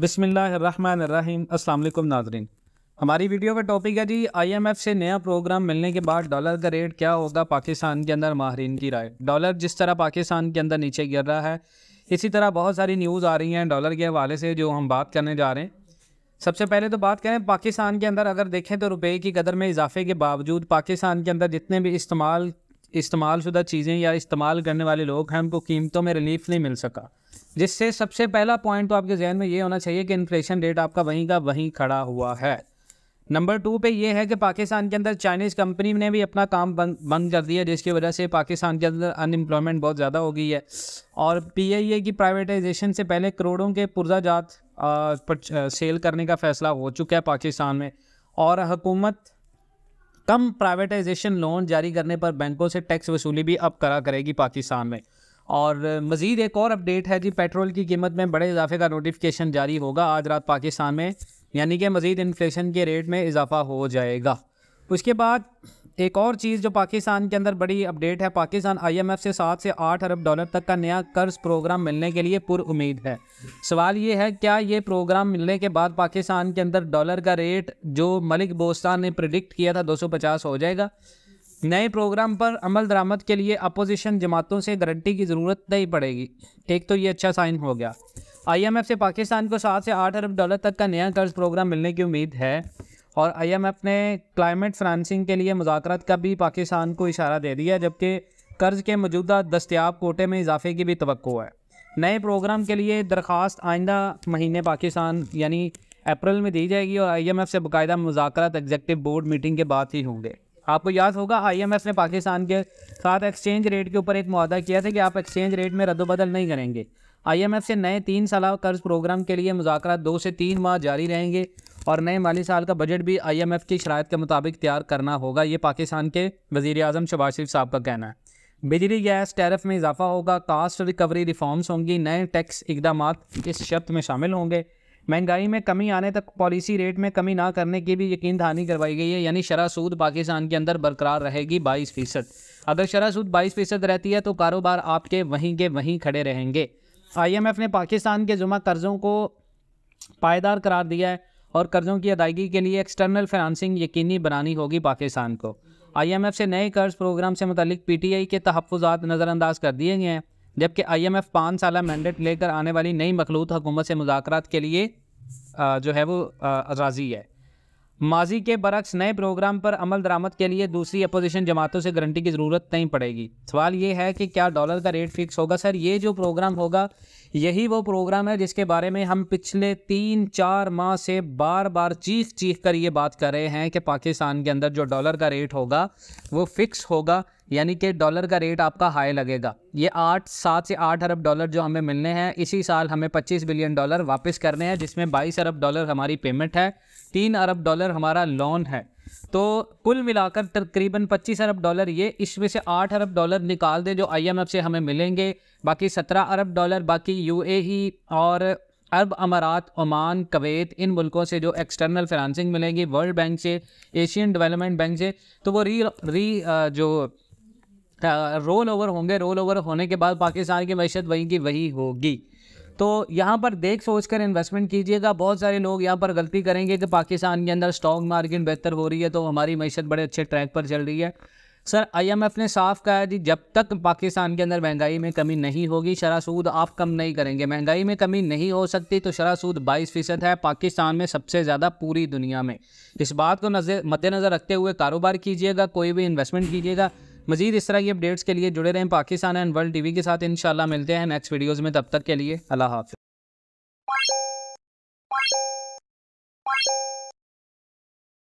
बिसमीम अल्लाम नाजरीन हमारी वीडियो का टॉपिक है जी आईएमएफ से नया प्रोग्राम मिलने के बाद डॉलर का रेट क्या होगा पाकिस्तान के अंदर माहरीन की राय डॉलर जिस तरह पाकिस्तान के अंदर नीचे गिर रहा है इसी तरह बहुत सारी न्यूज़ आ रही हैं डॉलर के हवाले से जो हम बात करने जा रहे हैं सबसे पहले तो बात करें पाकिस्तान के अंदर अगर देखें तो रुपये की कदर में इजाफे के बावजूद पाकिस्तान के अंदर जितने भी इस्तेमाल इस्तेमाल शुदा चीज़ें या इस्तेमाल करने वाले लोग हैं उनको कीमतों में रिलीफ नहीं मिल सका जिससे सबसे पहला पॉइंट तो आपके जहन में ये होना चाहिए कि इन्फ्लेशन रेट आपका वहीं का वहीं खड़ा हुआ है नंबर टू पे ये है कि पाकिस्तान के अंदर चाइनीज़ कंपनी ने भी अपना काम बंद बंद कर दिया जिसकी वजह से पाकिस्तान के अंदर अनएम्प्लॉयमेंट बहुत ज़्यादा हो गई है और पी आई ए की प्राइवेटाइजेशन से पहले करोड़ों के पुर्जा जात सेल करने का फ़ैसला हो चुका है पाकिस्तान में और हुकूमत कम प्राइवेटाइजेशन लोन जारी करने पर बैंकों से टैक्स वसूली भी अब करा करेगी पाकिस्तान में और मज़ीद एक और अपडेट है जी पेट्रोल की कीमत में बड़े इजाफे का नोटिफिकेशन जारी होगा आज रात पाकिस्तान में यानी कि मज़ीद इन्फ्लेशन के रेट में इजाफा हो जाएगा उसके बाद एक और चीज़ जो पाकिस्तान के अंदर बड़ी अपडेट है पाकिस्तान आईएमएफ से सात से आठ अरब डॉलर तक का नया कर्ज प्रोग्राम मिलने के लिए पुर उम्मीद है सवाल ये है क्या ये प्रोग्राम मिलने के बाद पाकिस्तान के अंदर डॉलर का रेट जो मलिक बोस्तान ने प्रडिक्ट किया था 250 हो जाएगा नए प्रोग्राम पर अमल दरामद के लिए अपोजिशन जमातों से गारंटी की ज़रूरत नहीं पड़ेगी एक तो ये अच्छा साइन हो गया आईएमएफ से पाकिस्तान को सात से आठ अरब डॉलर तक का नया कर्ज प्रोग्राम मिलने की उम्मीद है और आईएमएफ ने क्लाइमेट फ्रांसिंग के लिए मुजाकर का भी पाकिस्तान को इशारा दे दिया जबकि कर्ज के मौजूदा दस्तियाब कोटे में इजाफे की भी तो है नए प्रोग्राम के लिए दरख्वास्त आइंदा महीने पाकिस्तान यानी अप्रैल में दी जाएगी और आईएमएफ से बाकायदा मुजाकर एग्जेक्टिव बोर्ड मीटिंग के बाद ही होंगे आपको याद होगा आईएमएफ ने पाकिस्तान के साथ एक्सचेंज रेट के ऊपर एक मुआदा किया था कि आप एक्सचेंज रेट में रद्दबदल नहीं करेंगे आईएमएफ से नए तीन साल कर्ज प्रोग्राम के लिए मुजाकर दो से तीन माह जारी रहेंगे और नए माली साल का बजट भी आईएमएफ की शरात के मुताबिक तैयार करना होगा ये पाकिस्तान के वजीर अजम शबाज शरीफ साहब का कहना है बिजली गैस टैरफ में इजाफा होगा कास्ट रिकवरी रिफॉर्म्स होंगी नए टैक्स इकदाम इस शब्द में शामिल होंगे महंगाई में कमी आने तक पॉलिसी रेट में कमी ना करने की भी यकीन दहानी करवाई गई है यानी शरा सूद पाकिस्तान के अंदर बरकरार रहेगी बाईस फीसद अगर शरा सूद बाईस फीसद रहती है तो कारोबार आपके वहीं के वहीं खड़े रहेंगे आईएमएफ ने पाकिस्तान के जुमा कर्ज़ों को पायदार करार दिया है और कर्ज़ों की अदायगी के लिए एक्सटर्नल फिनंसिंग यकीनी बनानी होगी पाकिस्तान को एफ़ से नए कर्ज प्रोग्राम से मतलब आई के तहफ़ात नज़रअंदाज कर दिए गए हैं जबकि आईएमएफ पाँच साल मैंडेट लेकर आने वाली नई मखलूत हुकूमत से मुजात के लिए जो है वो राज़ी है माजी के बरक्स नए प्रोग्राम पर अमल दरामद के लिए दूसरी अपोजिशन जमातों से गारंटी की ज़रूरत नहीं पड़ेगी सवाल ये है कि क्या डॉलर का रेट फिक्स होगा सर ये जो प्रोग्राम होगा यही वो प्रोग्राम है जिसके बारे में हम पिछले तीन चार माह से बार बार चीख चीख कर ये बात कर रहे हैं कि पाकिस्तान के अंदर जो डॉलर का रेट होगा वो फिक्स होगा यानी कि डॉलर का रेट आपका हाई लगेगा ये आठ सात से आठ अरब डॉलर जो हमें मिलने हैं इसी साल हमें पच्चीस बिलियन डॉलर वापस करने हैं जिसमें बाईस अरब डॉलर हमारी पेमेंट है तीन अरब डॉलर हमारा लोन है तो कुल मिलाकर तकरीबन 25 अरब डॉलर ये इसमें से 8 अरब डॉलर निकाल दें जो आईएमएफ से हमें मिलेंगे बाकी 17 अरब डॉलर बाकी यूएई e और अरब अमारात ओमान कवैत इन मुल्कों से जो एक्सटर्नल फिनंसिंग मिलेंगी वर्ल्ड बैंक से एशियन डेवलपमेंट बैंक से तो वो री री जो रोल ओवर होंगे रोल ओवर होने के बाद पाकिस्तान की मैशत वहीं की वही होगी तो यहाँ पर देख सोच कर इन्वेस्टमेंट कीजिएगा बहुत सारे लोग यहाँ पर गलती करेंगे कि पाकिस्तान के अंदर स्टॉक मार्केट बेहतर हो रही है तो हमारी मैशत बड़े अच्छे ट्रैक पर चल रही है सर आईएमएफ ने साफ कहा है जी जब तक पाकिस्तान के अंदर महंगाई में कमी नहीं होगी शरा सूद आप कम नहीं करेंगे महंगाई में कमी नहीं हो सकती तो शरा सूद बाईस फीसद है पाकिस्तान में सबसे ज़्यादा पूरी दुनिया में इस बात को नज़र मद्देनज़र रखते हुए कारोबार कीजिएगा कोई भी इन्वेस्टमेंट कीजिएगा मजीद इस तरह की अपडेट्स के लिए जुड़े रहें पाकिस्तान एंड वर्ल्ड टीवी के साथ इन मिलते हैं नेक्स्ट वीडियोज़ में तब तक के लिए अल्लाह हाफ़